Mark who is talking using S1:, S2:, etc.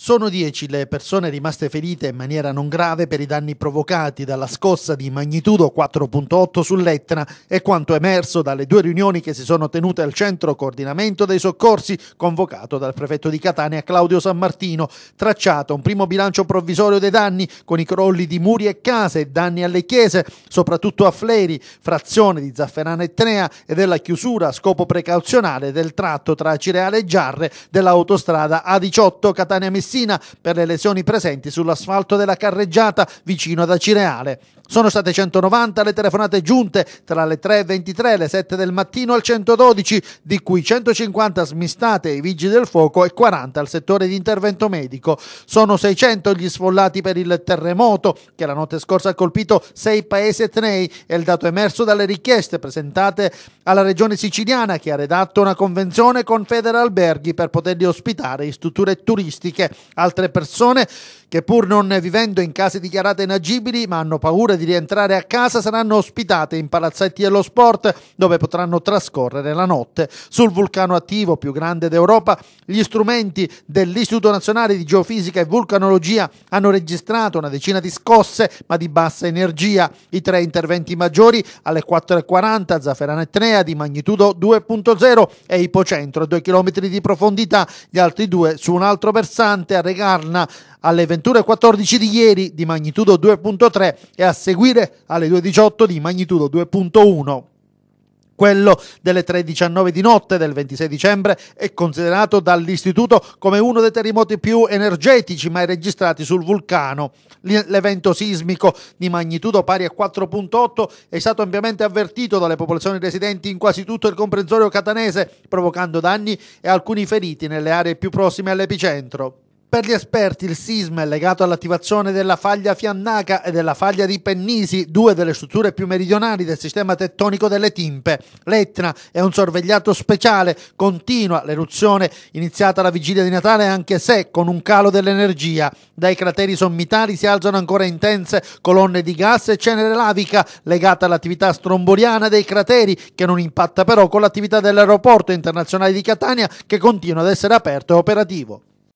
S1: Sono 10 le persone rimaste ferite in maniera non grave per i danni provocati dalla scossa di magnitudo 4.8 sull'Etna e quanto emerso dalle due riunioni che si sono tenute al centro coordinamento dei soccorsi convocato dal prefetto di Catania Claudio San Martino, tracciato un primo bilancio provvisorio dei danni con i crolli di muri e case e danni alle chiese, soprattutto a Fleri, frazione di Zafferana e Trea e della chiusura a scopo precauzionale del tratto tra Cireale e Giarre dell'autostrada A18 Catania Messina Messina per le lesioni presenti sull'asfalto della carreggiata vicino ad Acireale. Sono state 190 le telefonate giunte tra le 3.23 e le 7 del mattino al 112, di cui 150 smistate ai vigili del fuoco e 40 al settore di intervento medico. Sono 600 gli sfollati per il terremoto che la notte scorsa ha colpito sei paesi etnei, è il dato emerso dalle richieste presentate alla regione siciliana che ha redatto una convenzione con Federalberghi per poterli ospitare in strutture turistiche. Altre persone che pur non vivendo in case dichiarate inagibili, ma hanno paura di rientrare a casa, saranno ospitate in palazzetti dello sport dove potranno trascorrere la notte. Sul vulcano attivo più grande d'Europa, gli strumenti dell'Istituto Nazionale di Geofisica e Vulcanologia hanno registrato una decina di scosse, ma di bassa energia. I tre interventi maggiori alle 4.40 Zafferana Etnea di magnitudo 2.0 e Ipocentro a 2 km di profondità, gli altri due su un altro versante a Regarna alle 21.14 di ieri di magnitudo 2.3 e a seguire alle 2.18 di magnitudo 2.1. Quello delle 3.19 di notte del 26 dicembre è considerato dall'Istituto come uno dei terremoti più energetici mai registrati sul vulcano. L'evento sismico di magnitudo pari a 4.8 è stato ampiamente avvertito dalle popolazioni residenti in quasi tutto il comprensorio catanese, provocando danni e alcuni feriti nelle aree più prossime all'epicentro. Per gli esperti il sisma è legato all'attivazione della faglia Fiannaca e della faglia di Pennisi, due delle strutture più meridionali del sistema tettonico delle Timpe. L'Etna è un sorvegliato speciale, continua l'eruzione iniziata la vigilia di Natale anche se con un calo dell'energia. Dai crateri sommitari si alzano ancora intense colonne di gas e cenere lavica legata all'attività stromboliana dei crateri che non impatta però con l'attività dell'aeroporto internazionale di Catania che continua ad essere aperto e operativo.